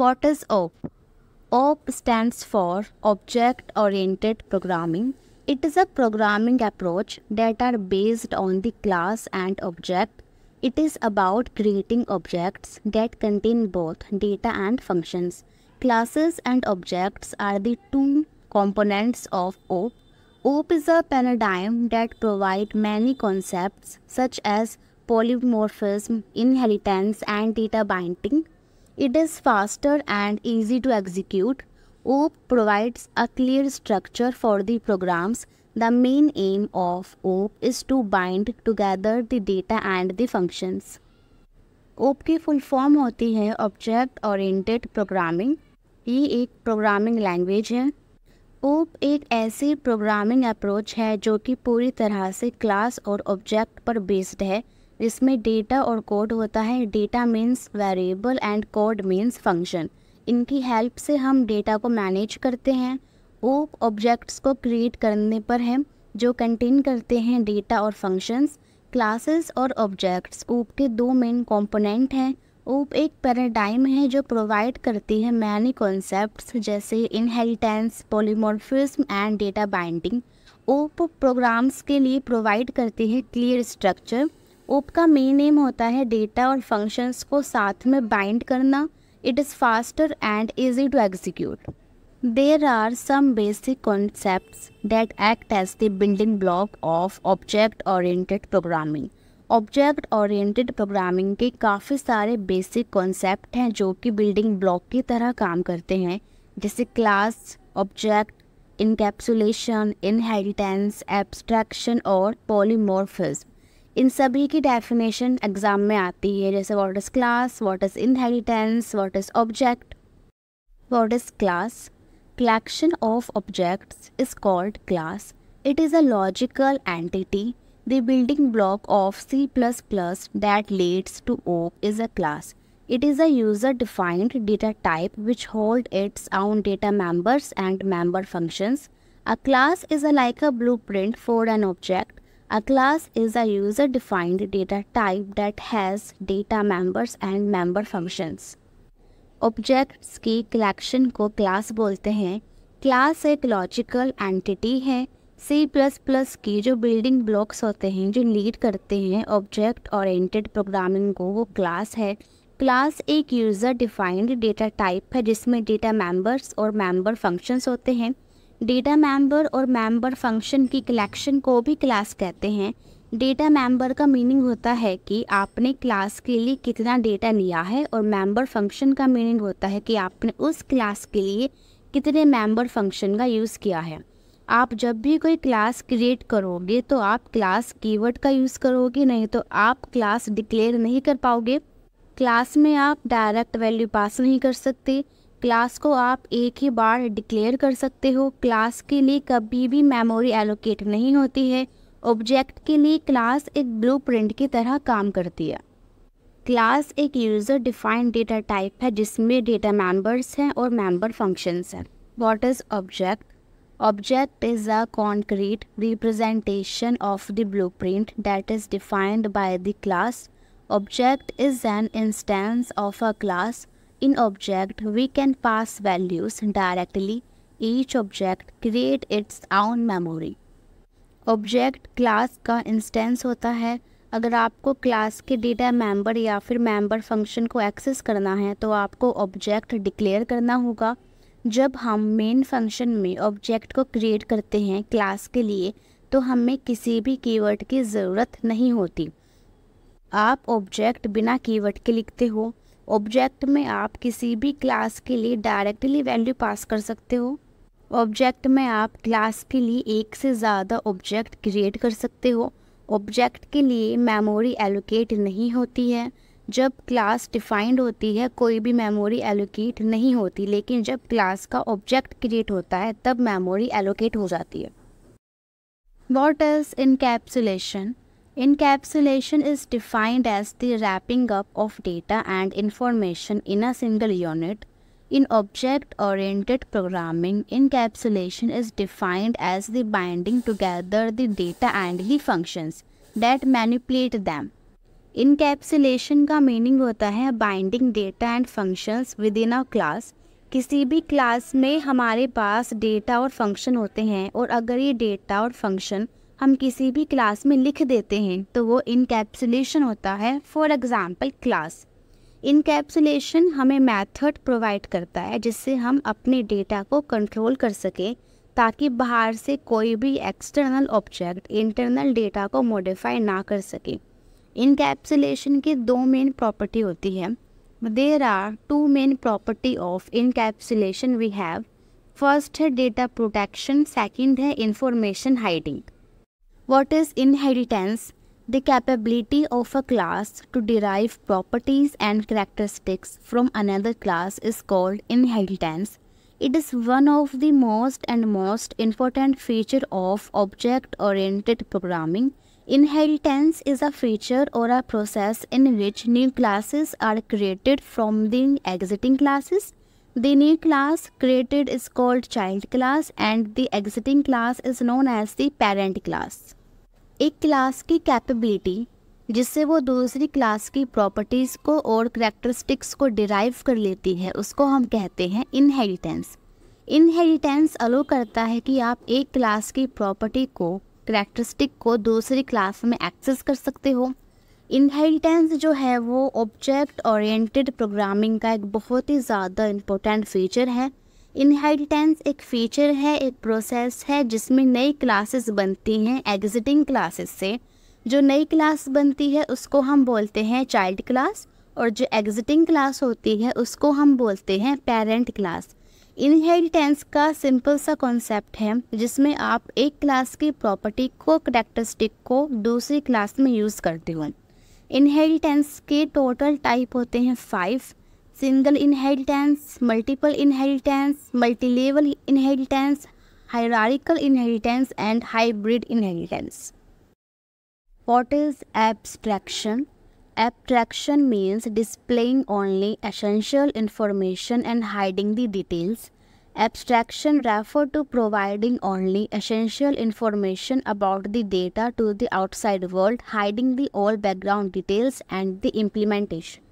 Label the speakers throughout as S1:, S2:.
S1: What is OP? OP stands for Object Oriented Programming. It is a programming approach that are based on the class and object. It is about creating objects that contain both data and functions. Classes and objects are the two components of OP. OP is a paradigm that provide many concepts such as polymorphism, inheritance, and data binding It is faster and easy to execute. OOP provides a clear structure for the programs. The main aim of OOP is to bind together the data and the functions. OOP की full form होती है object oriented programming ये एक programming language है ओप एक ऐसी programming approach है जो कि पूरी तरह से क्लास और ऑब्जेक्ट पर बेस्ड है इसमें डेटा और कोड होता है data means variable and code means function इनकी हेल्प से हम डेटा को मैनेज करते हैं वो ऑब्जेक्ट्स को क्रिएट करने पर है जो कंटेन करते हैं डेटा और फंक्शंस क्लासेस और ऑब्जेक्ट्स ऊप के दो मेन कंपोनेंट हैं ऊप एक पैराडाइम है जो प्रोवाइड करती है मैनी कॉन्सेप्ट्स जैसे inheritance polymorphism and data binding OOP programs के लिए प्रोवाइड करती है क्लियर स्ट्रक्चर ओप का मेन एम होता है डेटा और फंक्शंस को साथ में बाइंड करना it is faster and easy to execute there are some basic concept that act as the building block of object oriented programming object oriented programming के काफ़ी सारे बेसिक कॉन्सेप्ट हैं जो कि बिल्डिंग ब्लॉक की तरह काम करते हैं जैसे class object encapsulation inheritance abstraction और पॉलीमॉर्फिज्म इन सभी की डेफिनेशन एग्जाम में आती है जैसे what is class what is inheritance what is object what is class collection of object is called class it is a logical entity the building block of C plus plus that leads to O is a class it is a user defined data type which hold its own data members and member functions a class is a like a blue print for an object A class is a user-defined data type that has data members and member functions. Objects की collection को class बोलते हैं class एक logical entity है सी plus plus की जो building blocks होते हैं जो लीड करते हैं ऑब्जेक्ट ओरिएंटेड प्रोग्रामिंग को वो क्लास है क्लास एक यूज़र डिफाइंड डेटा टाइप है जिसमें डेटा मेंबर्स और मेंबर फंक्शंस होते हैं डेटा मेंबर और मेंबर फंक्शन की कलेक्शन को भी क्लास कहते हैं डेटा मेंबर का मीनिंग होता है कि आपने क्लास के लिए कितना डेटा लिया है और मेंबर फंक्शन का मीनिंग होता है कि आपने उस क्लास के लिए कितने मेंबर फंक्शन का यूज़ किया है आप जब भी कोई क्लास क्रिएट करोगे तो आप क्लास कीवर्ड का यूज़ करोगे नहीं तो आप क्लास डिक्लेयर नहीं कर पाओगे क्लास में आप डायरेक्ट वैल्यू पास नहीं कर सकते क्लास को आप एक ही बार डिक्लेयर कर सकते हो क्लास के लिए कभी भी मेमोरी एलोकेट नहीं होती है ऑब्जेक्ट के लिए क्लास एक ब्लूप्रिंट की तरह काम करती है क्लास एक यूज़र डिफाइंड डेटा टाइप है जिसमें डेटा मेंबर्स हैं और मेंबर फंक्शंस हैं what is object is a concrete representation of the blue print that is defined by the class object is an instance of a class In object, we can pass values directly. Each object create its own memory. Object class का instance होता है अगर आपको class के data member या फिर member function को access करना है तो आपको ऑब्जेक्ट डिक्लेयर करना होगा जब हम मेन फंक्शन में ऑब्जेक्ट को क्रिएट करते हैं क्लास के लिए तो हमें किसी भी कीवर्ड की ज़रूरत नहीं होती आप ऑब्जेक्ट बिना कीवर्ड के लिखते हो ऑब्जेक्ट में आप किसी भी क्लास के लिए डायरेक्टली वैल्यू पास कर सकते हो ऑब्जेक्ट में आप क्लास के लिए एक से ज़्यादा ऑब्जेक्ट क्रिएट कर सकते हो ऑब्जेक्ट के लिए मेमोरी एलोकेट नहीं होती है जब क्लास डिफाइंड होती है कोई भी मेमोरी एलोकेट नहीं होती लेकिन जब क्लास का ऑब्जेक्ट क्रिएट होता है तब मेमोरी एलोकेट हो जाती है what is encapsulation Encapsulation is defined as the wrapping up of data and information in a single unit. In object-oriented programming, encapsulation is defined as the binding together the data and the functions that manipulate them. Encapsulation का meaning होता है binding data and functions within a class. किसी भी class में हमारे पास data और function होते हैं और अगर ये डेटा और फंक्शन हम किसी भी क्लास में लिख देते हैं तो वो इनकेप्सुलेशन होता है फॉर एग्ज़ाम्पल क्लास इनकेप्सुलेशन हमें मेथड प्रोवाइड करता है जिससे हम अपने डेटा को कंट्रोल कर सकें ताकि बाहर से कोई भी एक्सटर्नल ऑब्जेक्ट इंटरनल डेटा को मॉडिफाई ना कर सके इनकेप्सुलेशन की दो मेन प्रॉपर्टी होती है there are two main property of encapsulation we have first है डेटा प्रोटेक्शन सेकंड है information hiding What is inheritance? The capability of a class to derive properties and characteristics from another class is called inheritance. It is one of the most and most important feature of object-oriented programming. Inheritance is a feature or a process in which new classes are created from the existing classes The new class created is called child class and the exiting class is known as the parent class. एक class की capability जिससे वो दूसरी class की properties को और characteristics को derive कर लेती है उसको हम कहते हैं इनहेरिटेंस इनहेरिटेंस अलो करता है कि आप एक क्लास की प्रॉपर्टी को करेक्टरिस्टिक को दूसरी क्लास में एक्सेस कर सकते हो इनहेरिटेंस जो है वो ऑब्जेक्ट ओरिएंटेड प्रोग्रामिंग का एक बहुत ही ज़्यादा इम्पोर्टेंट फीचर है इनहेरिटेंस एक फीचर है एक प्रोसेस है जिसमें नई क्लासेस बनती हैं एग्जिटिंग क्लासेस से जो नई क्लास बनती है उसको हम बोलते हैं चाइल्ड क्लास और जो एग्जिटिंग क्लास होती है उसको हम बोलते हैं पेरेंट क्लास इनहेरिटेंस का सिंपल सा कॉन्सेप्ट है जिसमें आप एक क्लास की प्रॉपर्टी को करेक्टरिस्टिक को दूसरी क्लास में यूज़ करते हो इन्हेरीटेंस के टोटल टाइप होते हैं five single inheritance multiple inheritance multilevel inheritance hierarchical inheritance and hybrid inheritance what is abstraction abstraction means displaying only essential information and hiding the details Abstraction refer to providing only essential information about the data to the outside world, hiding the all background details and the implementation.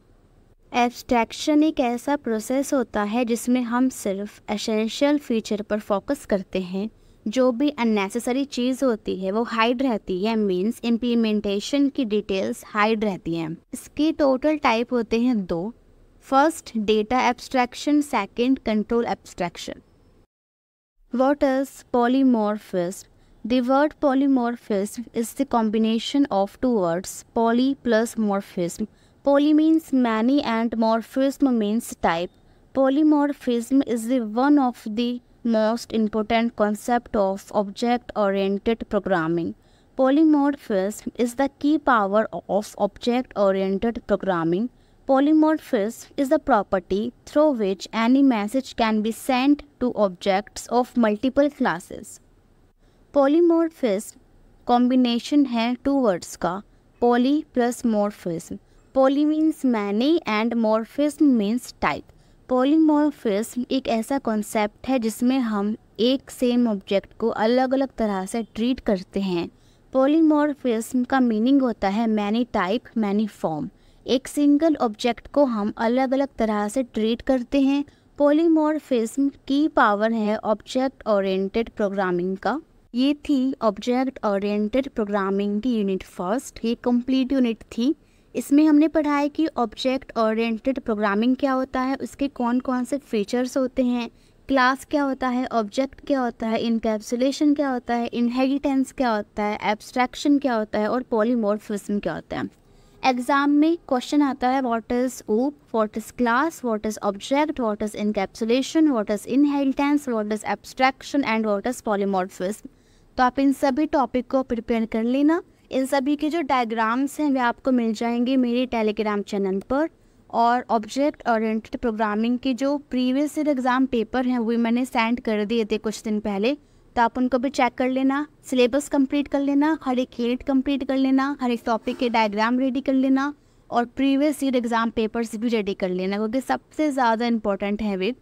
S1: Abstraction एक ऐसा process होता है जिसमें हम सिर्फ essential feature पर focus करते हैं जो भी अननेसेसरी चीज़ होती है वो हाइड रहती है मींस इम्प्लीमेंटेशन की डिटेल्स हाइड रहती हैं इसकी टोटल टाइप होते हैं दो First, data abstraction. Second, control abstraction. What is polymorphism? The word polymorphism is the combination of two words, poly plus morphism. Poly means many and morphism means type. Polymorphism is the one of the most important concept of object-oriented programming. Polymorphism is the key power of object-oriented programming. Polymorphism is the property through which any message can be sent to objects of multiple classes. Polymorphism combination है two words का poly plus morphism poly means many and morphism means type polymorphism एक ऐसा concept है जिसमें हम एक same object को अलग अलग तरह से ट्रीट करते हैं पोलीमॉर्फिज्म का मीनिंग होता है मैनी टाइप मैनी फॉर्म एक सिंगल ऑब्जेक्ट को हम अलग अलग तरह से ट्रीट करते हैं पोलीमॉर्फिज्म की पावर है ऑब्जेक्ट ओरिएंटेड प्रोग्रामिंग का ये थी ऑब्जेक्ट ओरिएंटेड प्रोग्रामिंग की यूनिट फर्स्ट ये कंप्लीट यूनिट थी इसमें हमने पढ़ा है कि ऑब्जेक्ट ओरिएंटेड प्रोग्रामिंग क्या होता है उसके कौन कौन से फीचर्स होते हैं क्लास क्या होता है ऑब्जेक्ट क्या होता है इनकेप्सुलेशन क्या होता है इनहेरिटेंस क्या होता है एब्स्ट्रैक्शन क्या होता है और पॉलीमॉर्फिज्म क्या होता है एग्ज़ाम में क्वेश्चन आता है what is OOP what is class what is object what is encapsulation what is inheritance what is abstraction and what is polymorphism तो आप इन सभी टॉपिक को प्रिपेयर कर लेना इन सभी के जो डायग्राम्स हैं वे आपको मिल जाएंगे मेरे टेलीग्राम चैनल पर और ऑब्जेक्ट ओरिएंटेड प्रोग्रामिंग के जो प्रीवियस एग्ज़ाम पेपर हैं वो मैंने सेंड कर दिए थे कुछ दिन पहले तो आप उनको भी चेक कर लेना सिलेबस कंप्लीट कर लेना हर एक हेड कंप्लीट कर लेना हर एक टॉपिक के डायग्राम रेडी कर लेना और प्रीवियस ईयर एग्ज़ाम पेपर्स भी रेडी कर लेना क्योंकि सबसे ज़्यादा इंपॉर्टेंट है वे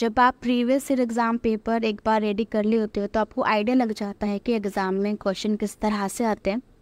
S1: जब आप प्रीवियस ईयर एग्ज़ाम पेपर एक बार रेडी कर ले होते हो तो आपको आइडिया लग जाता है कि एग्ज़ाम में क्वेश्चन किस तरह से आते हैं